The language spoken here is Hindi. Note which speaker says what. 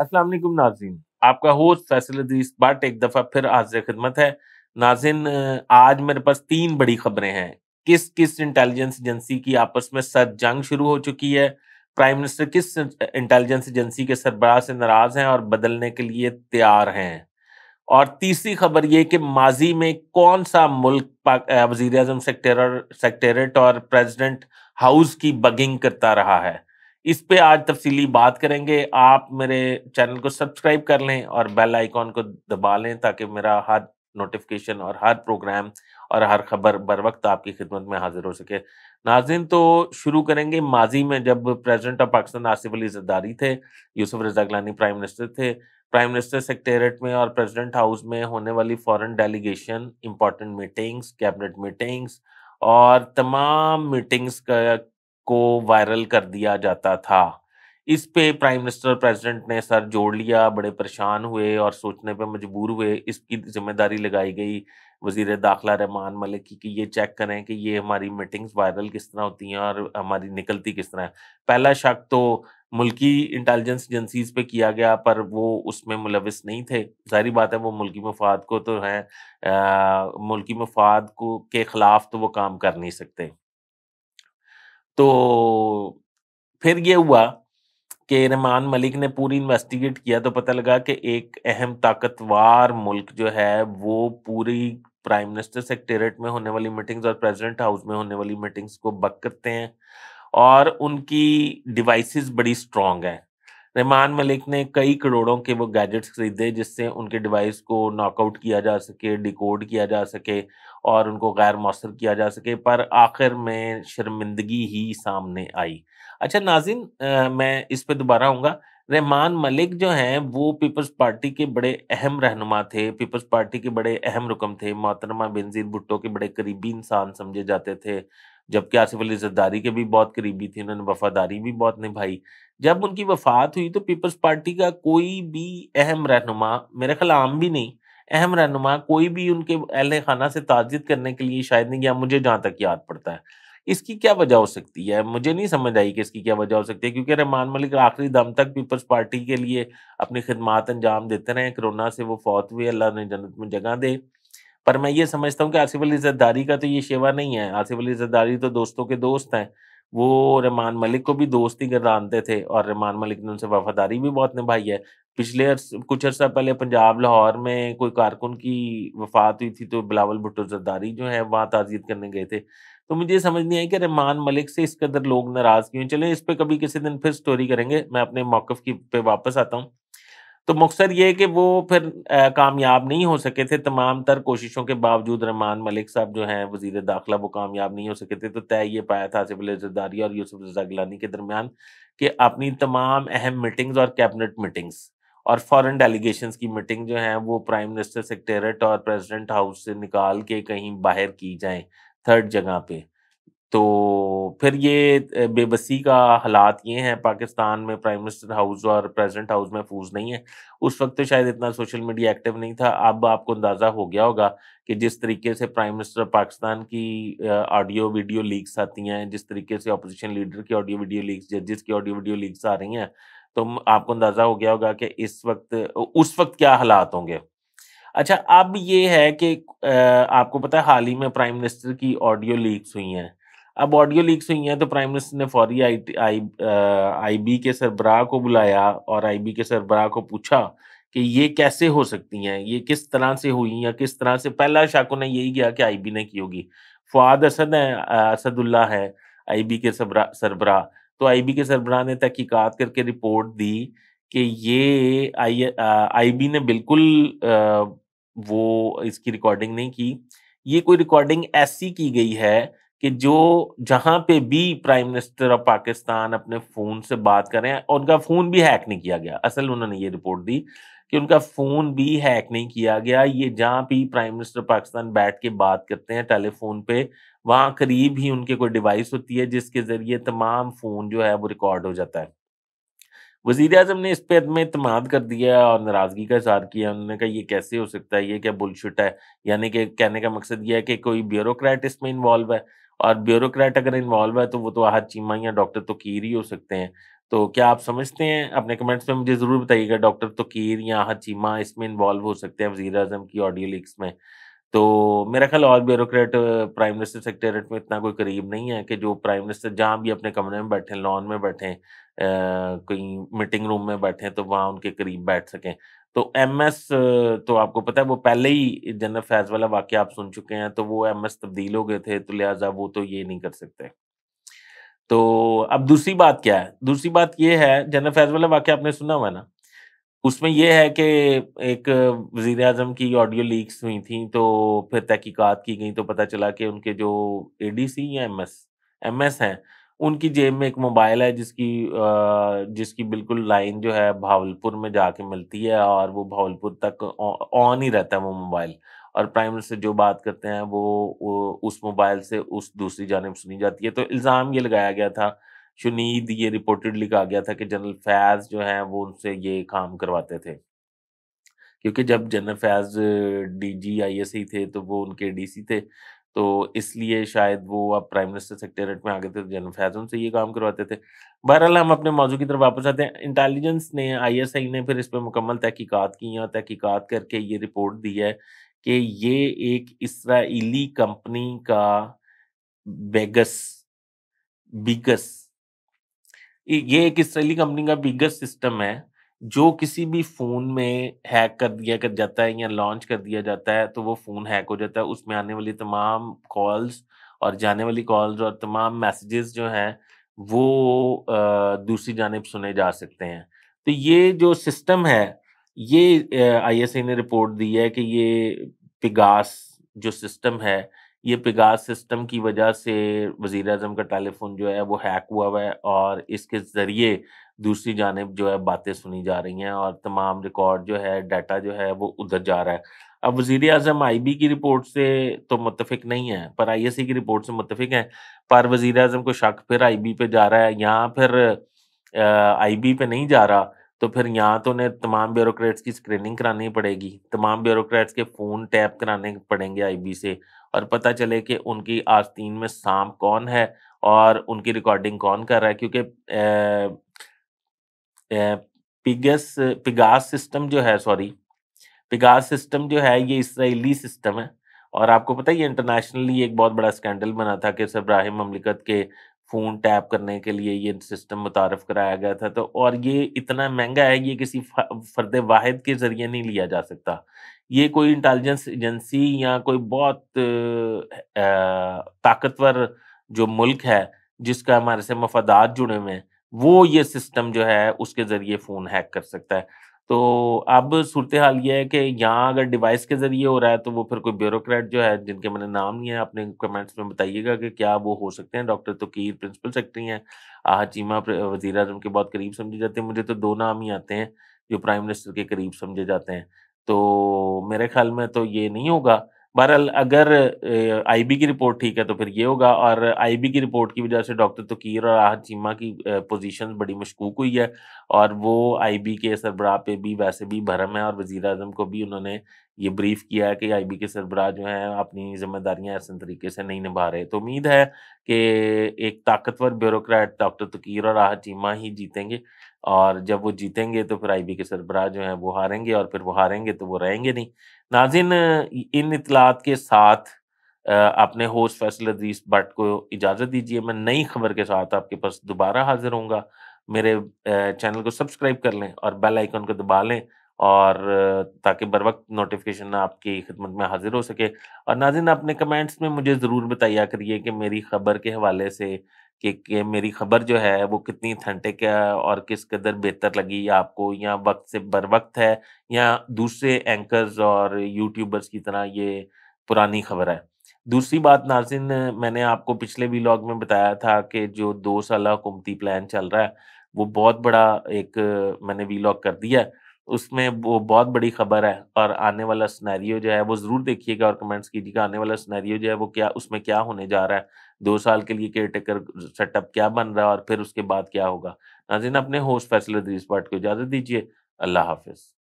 Speaker 1: अस्सलाम वालेकुम नाजीन आपका होस्ट फैसल अदीस बट एक दफ़ा फिर हाजिर खिदमत है नाजिन आज मेरे पास तीन बड़ी खबरें हैं किस किस इंटेलिजेंस एजेंसी की आपस में सर जंग शुरू हो चुकी है प्राइम मिनिस्टर किस इंटेलिजेंस एजेंसी के सरबराह से नाराज़ हैं और बदलने के लिए तैयार हैं और तीसरी खबर ये कि माजी में कौन सा मुल्क वजीर अजम सेक्टर सेक्रेटरेट और प्रेसिडेंट हाउस की बगिंग करता रहा है इस पे आज तफसीली बात करेंगे आप मेरे चैनल को सब्सक्राइब कर लें और बेल आइकॉन को दबा लें ताकि मेरा हर नोटिफिकेशन और हर प्रोग्राम और हर खबर बर वक्त आपकी खिदमत में हाजिर हो सके नाजिन तो शुरू करेंगे माजी में जब प्रेसिडेंट ऑफ पाकिस्तान आसिफ अली जरदारी थे यूसुफ रजा गलानी प्राइम मिनिस्टर थे प्राइम मिनिस्टर सेक्रेटेरिएट में और प्रेसिडेंट हाउस में होने वाली foreign delegation important meetings cabinet meetings और तमाम मीटिंग्स का को वायरल कर दिया जाता था इस पे प्राइम मिनिस्टर प्रेसिडेंट ने सर जोड़ लिया बड़े परेशान हुए और सोचने पे मजबूर हुए इसकी जिम्मेदारी लगाई गई वजीर दाखिला रहमान मलिक की कि ये चेक करें कि ये हमारी मीटिंग्स वायरल किस तरह होती हैं और हमारी निकलती किस तरह है पहला शक तो मुल्की इंटेलिजेंस एजेंसीज पे किया गया पर वो उसमें मुलविस नहीं थे जारी बात है वो मुल्की मफाद को तो हैं मुल्की मफाद को के ख़िलाफ़ तो वो काम कर नहीं सकते तो फिर ये हुआ कि रहमान मलिक ने पूरी इन्वेस्टिगेट किया तो पता लगा कि एक अहम ताकतवर मुल्क जो है वो पूरी प्राइम मिनिस्टर सेक्रेटेट में होने वाली मीटिंग्स और प्रेसिडेंट हाउस में होने वाली मीटिंग्स को बक करते हैं और उनकी डिवाइसेस बड़ी स्ट्रांग हैं रहमान मलिक ने कई करोड़ों के वो गैजेट्स खरीदे जिससे उनके डिवाइस को नॉकआउट किया जा सके डिकोड किया जा सके और उनको गैर मौसर किया जा सके पर आखिर में शर्मिंदगी ही सामने आई अच्छा नाजिन मैं इस पर दोबारा आऊँगा रहमान मलिक जो हैं वो पीपल्स पार्टी के बड़े अहम रहनुमा थे पीपल्स पार्टी के बड़े अहम रुकम थे मोहतरमा बेनजीर भुट्टो के बड़े करीबी इंसान समझे जाते थे जबकि आसिफ अली जरदारी के भी बहुत करीबी थे उन्होंने वफादारी भी बहुत निभाई जब उनकी वफात हुई तो पीपल्स पार्टी का कोई भी अहम रहनुमा मेरे ख्याल आम भी नहीं अहम रहनुमा कोई भी उनके अहल खाना से ताजिद करने के लिए शायद नहीं गया मुझे जहाँ तक याद पड़ता है इसकी क्या वजह हो सकती है मुझे नहीं समझ आई कि इसकी क्या वजह हो सकती है क्योंकि रहमान मलिक आखिरी दम तक पीपल्स पार्टी के लिए अपनी खदमात अंजाम देते रहे कोरोना से वो फौत हुए अल्लाह ने जन्नत में जगह दे पर मैं ये समझता हूँ कि आसिफ अली जद्दारी का तो ये शेवा नहीं है आसिफ अली जद्दारी तो दोस्तों के दोस्त हैं वो रहमान मलिक को भी दोस्ती कर गदानते थे और रहमान मलिक ने उनसे वफादारी भी बहुत निभाई है पिछले अर्स, कुछ अर्सा पहले पंजाब लाहौर में कोई कारकुन की वफात हुई थी तो बिलावल भुट्टो जद्दारी जो है वहाँ ताजियत करने गए थे तो मुझे ये समझ नहीं आई कि रहमान मलिक से इस कदर लोग नाराज़ क्यों चले इस पर कभी किसी दिन फिर स्टोरी करेंगे मैं अपने मौक़ की पे वापस आता हूँ तो मुख्तर ये है कि वो फिर कामयाब नहीं हो सके थे तमाम तर कोशिशों के बावजूद रमान मलिक साहब जो हैं वजीर दाखिला वो कामयाब नहीं हो सके थे तो तय ये पाया था आसिफ जरदारी और यूसुफ रजा गिलानी के दरमियान कि अपनी तमाम अहम मीटिंग्स और कैबिनेट मीटिंग्स और फॉरेन डेलीगेशन की मीटिंग जो है वो प्राइम मिनिस्टर सेक्रेटरीट और प्रेसिडेंट हाउस से निकाल के कहीं बाहर की जाए थर्ड जगह पे तो फिर ये बेबसी का हालात ये हैं पाकिस्तान में प्राइम मिनिस्टर हाउस और प्रेसिडेंट हाउस महफूज नहीं है उस वक्त तो शायद इतना सोशल मीडिया एक्टिव नहीं था अब आपको अंदाज़ा हो गया होगा कि जिस तरीके से प्राइम मिनिस्टर पाकिस्तान की ऑडियो वीडियो लीक्स आती हैं जिस तरीके से अपोजिशन लीडर की ऑडियो वीडियो लीक्स जजिस की ऑडियो वीडियो लीक्स आ रही हैं तो आपको अंदाज़ा हो गया होगा कि इस वक्त उस वक्त क्या हालात होंगे अच्छा अब ये है कि आपको पता है हाल ही में प्राइम मिनिस्टर की ऑडियो लीक्स हुई हैं अब ऑडियो लीक्स हुई हैं तो प्राइम मिनिस्टर ने फौरी आई आई बी के सरबराह को बुलाया और आई बी के सरबराह को पूछा कि ये कैसे हो सकती हैं ये किस तरह से हुई या किस तरह से पहला शाको ने यही किया कि आई बी ने की होगी फवाद असद है असदुल्ला है बी के सरबराह तो आई बी के सरबराह ने तहकीक़त करके रिपोर्ट दी कि ये आई आई बी ने बिल्कुल आ, वो इसकी रिकॉर्डिंग नहीं की ये कोई रिकॉर्डिंग ऐसी की गई है कि जो जहां पे भी प्राइम मिनिस्टर ऑफ पाकिस्तान अपने फोन से बात करें और उनका फोन भी हैक नहीं किया गया असल उन्होंने ये रिपोर्ट दी कि उनका फोन भी हैक नहीं किया गया ये जहां भी प्राइम मिनिस्टर पाकिस्तान बैठ के बात करते हैं टेलीफोन पे वहां करीब ही उनके कोई डिवाइस होती है जिसके जरिए तमाम फोन जो है वो रिकॉर्ड हो जाता है वजीर अजम ने इस पर में इतमाद कर दिया और नाराज़गी का इजहार किया उन्होंने कहा ये कैसे हो सकता है ये क्या बुलशुट है यानी कि कहने का मकसद यह है कि कोई ब्यूरोक्रेट इसमें इन्वॉल्व है और ब्यूरोक्रेट अगर इन्वॉल्व है तो वो तो आहत चीमा या डॉक्टर तो कीर ही हो सकते हैं तो क्या आप समझते हैं अपने कमेंट्स में मुझे ज़रूर बताइएगा डॉक्टर तो कीर या आहत चीमा इसमें इन्वॉल्व हो सकते हैं वजीर अजम की ऑडियो लिक्स में तो मेरा ख्याल और ब्यूरोक्रेट प्राइम मिनिस्टर सेक्रेटरीट में इतना कोई करीब नहीं है कि जो प्राइम मिनिस्टर जहाँ भी अपने कमरे में बैठे लॉन में बैठे कहीं मीटिंग रूम में बैठे तो वहाँ उनके करीब बैठ सकें तो एम एस तो आपको पता है वो पहले ही जनरल फैज वाला वाक्य आप सुन चुके हैं तो वो एम एस तब्दील हो गए थे तो लिहाजा वो तो ये नहीं कर सकते तो अब दूसरी बात क्या है दूसरी बात ये है जनरल फैज वाला वाक्य आपने सुना हुआ ना उसमें यह है कि एक वजीर अजम की ऑडियो लीक्स हुई थी तो फिर तहकीकत की गई तो पता चला कि उनके जो ए डी सी या एम एस एम एस हैं उनकी जेब में एक मोबाइल है जिसकी जिसकी बिल्कुल लाइन जो है भावलपुर में जाके मिलती है और वो भावलपुर तक ऑन ही रहता है वो मोबाइल और प्राइम मिनिस्टर जो बात करते हैं वो, उस मोबाइल से उस दूसरी जानब सुनी जाती है तो इल्ज़ाम ये लगाया गया था शुनीद ये रिपोर्टेडली कहा गया था कि जनरल फैज़ जो है वो उनसे ये काम करवाते थे क्योंकि जब general Faiz D G I S ही थे तो वो उनके डी सी थे तो इसलिए शायद वो अब प्राइम मिनिस्टर सेक्रेटेरिएट में आ गए थे जनरल फैज उनसे ये काम करवाते थे बहरहाल हम अपने मौजू की तरफ वापस आते हैं इंटेलिजेंस ने आईएसआई ने फिर इस पर मुकम्मल तहकीकत की और तहकीकत करके ये रिपोर्ट दी है कि ये एक इसराइली कंपनी का बेगस बिगस ये एक इसराइली कंपनी का बिगस सिस्टम है जो किसी भी फोन में हैक कर दिया कर जाता है या लॉन्च कर दिया जाता है तो वो फोन हैक हो जाता है उसमें आने वाली तमाम कॉल्स और जाने वाली कॉल्स और तमाम मैसेजेस जो हैं वो दूसरी जानब सुने जा सकते हैं तो ये जो सिस्टम है ये आईएसआई ने रिपोर्ट दी है कि ये पिगास जो सिस्टम है ये पिगास सिस्टम की वजह से वजीर अजम का टेलीफोन जो है वो हैक हुआ हुआ है और इसके ज़रिए दूसरी जानब जो है बातें सुनी जा रही हैं और तमाम रिकॉर्ड जो है डाटा जो है वो उधर जा रहा है अब वजीर अजम आई बी की रिपोर्ट से तो मुतफिक नहीं है पर आई एस सी की रिपोर्ट से मुतफिक है पर वजीर अजम को शक फिर आई बी पे जा रहा है यहाँ फिर आई बी पे नहीं जा रहा तो फिर यहाँ तो उन्हें तमाम ब्यूरोक्रेट्स की स्क्रीनिंग करानी पड़ेगी तमाम ब्यूरोक्रेट्स के फ़ोन टैप कराने पड़ेंगे आईबी से और पता चले कि उनकी आस्तीन में सांप कौन है और उनकी रिकॉर्डिंग कौन कर रहा है क्योंकि पिगस पिगास सिस्टम जो है सॉरी पिगास सिस्टम जो है ये इसराइली सिस्टम है और आपको पता ये इंटरनेशनली एक बहुत बड़ा स्कैंडल बना था कि सब्राहिम ममलिकत के फ़ोन टैप करने के लिए ये सिस्टम मुतारफ़ कराया गया था तो और ये इतना महंगा है ये किसी फर्द वाहिद के ज़रिए नहीं लिया जा सकता ये कोई इंटेलिजेंस एजेंसी या कोई बहुत ताकतवर जो मुल्क है जिसका हमारे से मफादात जुड़े हुए हैं वो ये सिस्टम जो है उसके ज़रिए फ़ोन हैक कर सकता है तो अब सूरत हाल ये है कि यहाँ अगर डिवाइस के ज़रिए हो रहा है तो वो फिर कोई ब्यूरोक्रेट जो है जिनके मैंने नाम नहीं है अपने कमेंट्स में बताइएगा कि क्या वो हो सकते हैं डॉक्टर तोकीर प्रिंसिपल सेक्रेटरी हैं आह चीमा वजी अजम के बहुत करीब समझे जाते हैं मुझे तो दो नाम ही आते हैं जो प्राइम मिनिस्टर के करीब समझे जाते हैं तो मेरे ख्याल में तो ये नहीं होगा बहरहाल अगर आईबी की रिपोर्ट ठीक है तो फिर ये होगा और आईबी की रिपोर्ट की वजह से डॉक्टर तकीर और आहत चीमा की पोजीशन बड़ी मशकूक हुई है और वो आईबी के सरबराह पे भी वैसे भी भरम है और वजीर अजम को भी उन्होंने ये ब्रीफ किया है कि आईबी के सरबराह जो हैं अपनी जिम्मेदारियां ऐसे तरीके से नहीं निभा रहे तो उम्मीद है कि एक ताकतवर ब्यूरोक्रेट डॉक्टर तकीर और आहत चीमा ही जीतेंगे और जब वो जीतेंगे तो फिर आईबी के सरबराह जो हैं वो हारेंगे और फिर वो हारेंगे तो वो रहेंगे नहीं नाजिन इन इतलात के साथ अपने होस्ट फैसल अदीस भट्ट को इजाज़त दीजिए मैं नई खबर के साथ आपके पास दोबारा हाजिर हूँ मेरे चैनल को सब्सक्राइब कर लें और बेल आइकन को दबा लें और ताकि बर वक्त नोटिफिकेशन आपकी खिदमत में हाजिर हो सके और नाजिन अपने कमेंट्स में मुझे ज़रूर बताइया करिए कि मेरी खबर के हवाले से कि, कि मेरी खबर जो है वो कितनी थंटिक है और किस कदर बेहतर लगी आपको या वक्त से बर वक्त है या दूसरे एंकर्स और यूट्यूबर्स की तरह ये पुरानी खबर है दूसरी बात नाजिन मैंने आपको पिछले लॉग में बताया था कि जो दो साल हुकूमती प्लान चल रहा है वो बहुत बड़ा एक मैंने वी कर दिया है उसमें वो बहुत बड़ी खबर है और आने वाला स्नैरियो जो है वो ज़रूर देखिएगा और कमेंट्स कीजिएगा आने वाला स्नैरियो जो है वो क्या उसमें क्या होने जा रहा है दो साल के लिए केयर टेकर सेटअप क्या बन रहा है और फिर उसके बाद क्या होगा नाजिन अपने होस्ट फैसल पार्ट को इजाज़त दीजिए अल्लाह हाफिज़